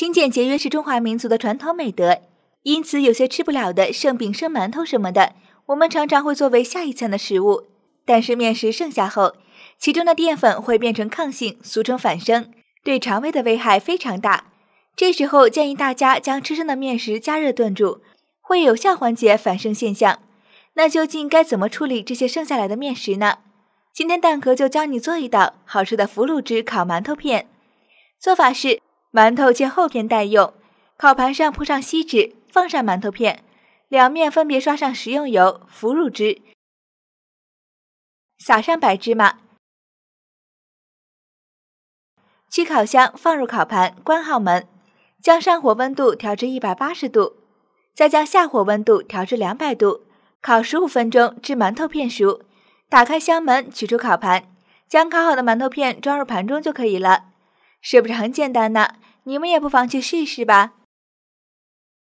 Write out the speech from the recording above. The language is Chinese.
勤俭节约是中华民族的传统美德，因此有些吃不了的剩饼、剩馒头什么的，我们常常会作为下一餐的食物。但是面食剩下后，其中的淀粉会变成抗性，俗称反生，对肠胃的危害非常大。这时候建议大家将吃剩的面食加热炖煮，会有效缓解反生现象。那究竟该怎么处理这些剩下来的面食呢？今天蛋壳就教你做一道好吃的腐乳汁烤馒头片，做法是。馒头切厚片待用，烤盘上铺上锡纸，放上馒头片，两面分别刷上食用油、腐乳汁，撒上白芝麻。去烤箱，放入烤盘，关好门，将上火温度调至一百八十度，再将下火温度调至两百度，烤十五分钟至馒头片熟。打开箱门，取出烤盘，将烤好的馒头片装入盘中就可以了。是不是很简单呢？你们也不妨去试一试吧。